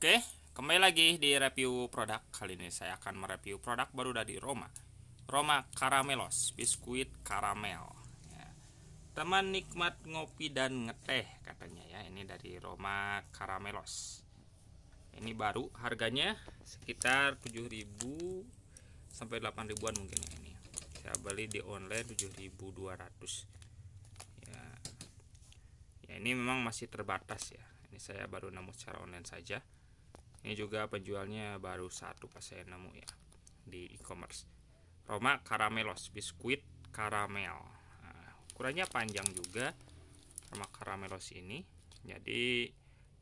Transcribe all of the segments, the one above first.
Oke, kembali lagi di review produk. Kali ini saya akan mereview produk baru dari Roma. Roma Caramelos, biskuit karamel. Ya. Teman nikmat ngopi dan ngeteh katanya ya. Ini dari Roma Caramelos. Ini baru, harganya sekitar 7.000 sampai 8.000-an mungkin ya ini. Saya beli di online 7.200. Ya. Ya ini memang masih terbatas ya. Ini saya baru nemu secara online saja ini juga penjualnya baru satu pas saya nemu ya di e-commerce Roma Caramelos biskuit karamel nah, ukurannya panjang juga Roma Caramelos ini jadi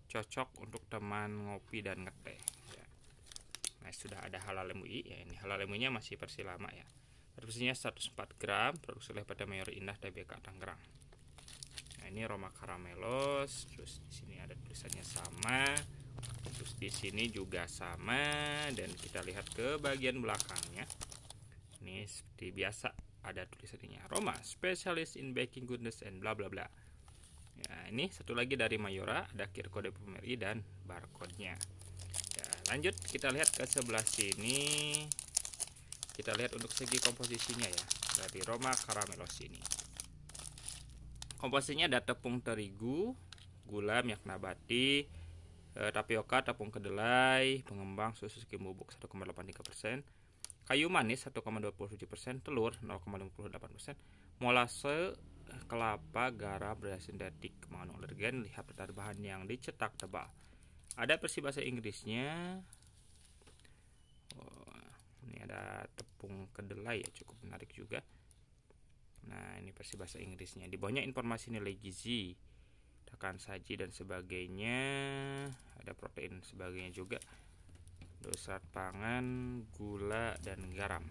cocok untuk teman ngopi dan ngeteh ya. nah sudah ada halal MUI ya ini halal MUI nya masih versi lama ya Versinya 104 gram, produksi oleh pada Mayor Indah DBK Tangerang. Nah, ini Roma Caramelos, terus di sini ada tulisannya sama di sini juga sama dan kita lihat ke bagian belakangnya ini seperti biasa ada tulisannya Roma specialist in baking goodness and bla bla bla ya, ini satu lagi dari Mayora ada QR kode PMRI dan barcode-nya ya, lanjut kita lihat ke sebelah sini kita lihat untuk segi komposisinya ya dari Roma Caramelos ini komposisinya ada tepung terigu gula minyak nabati e, tapioka tepung kedelai pengembang susu skim bubuk 1,83% kayu manis 1,27% telur 0,58% molase eh, kelapa garam beras sintetik mengandung alergen lihat daftar bahan yang dicetak tebal ada versi bahasa Inggrisnya oh, ini ada tepung kedelai ya cukup menarik juga Nah, ini versi bahasa Inggrisnya. Di bawahnya informasi nilai gizi, rekan saji dan sebagainya ada protein sebagainya juga serat pangan gula dan garam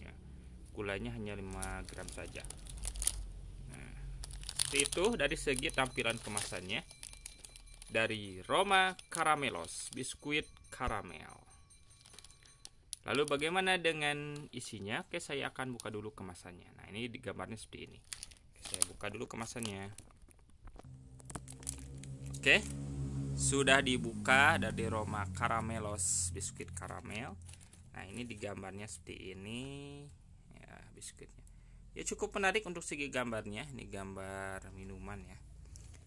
ya, gulanya hanya 5 gram saja nah, itu dari segi tampilan kemasannya dari Roma Caramelos biskuit karamel lalu bagaimana dengan isinya oke saya akan buka dulu kemasannya nah ini gambarnya seperti ini oke, saya buka dulu kemasannya oke sudah dibuka dari Roma Caramelos biskuit karamel nah ini digambarnya seperti ini ya biskuitnya ya cukup menarik untuk segi gambarnya ini gambar minuman ya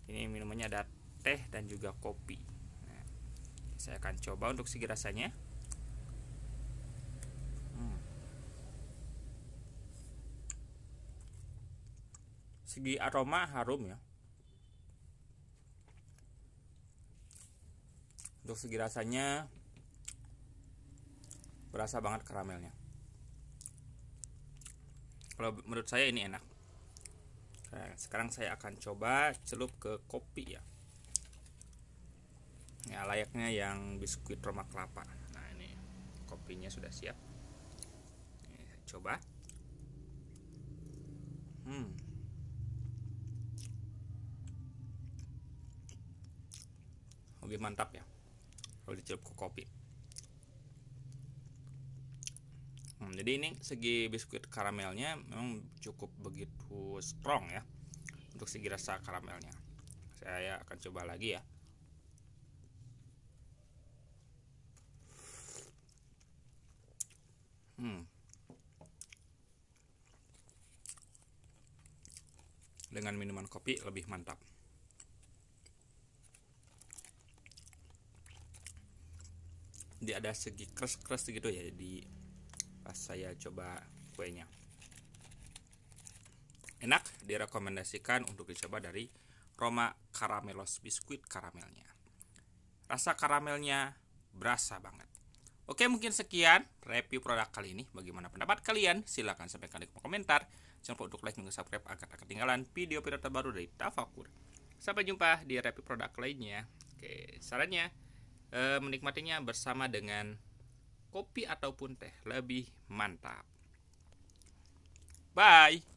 ini minumannya ada teh dan juga kopi nah, saya akan coba untuk segi rasanya hmm. segi aroma harum ya untuk segi rasanya berasa banget karamelnya kalau menurut saya ini enak nah, sekarang saya akan coba celup ke kopi ya ya layaknya yang biskuit roma kelapa nah ini kopinya sudah siap ini coba hmm lebih mantap ya kalau dicelup ke kopi hmm, jadi ini segi biskuit karamelnya memang cukup begitu strong ya untuk segi rasa karamelnya saya akan coba lagi ya hmm. dengan minuman kopi lebih mantap di ada segi keras keras gitu ya di pas saya coba kuenya enak direkomendasikan untuk dicoba dari Roma Caramelos biskuit karamelnya rasa karamelnya berasa banget Oke mungkin sekian review produk kali ini Bagaimana pendapat kalian? Silahkan sampaikan di kolom komentar Jangan lupa untuk like dan subscribe agar tak ketinggalan video-video terbaru dari Tafakur Sampai jumpa di review produk lainnya Oke sarannya e, menikmatinya bersama dengan kopi ataupun teh lebih mantap. Bye.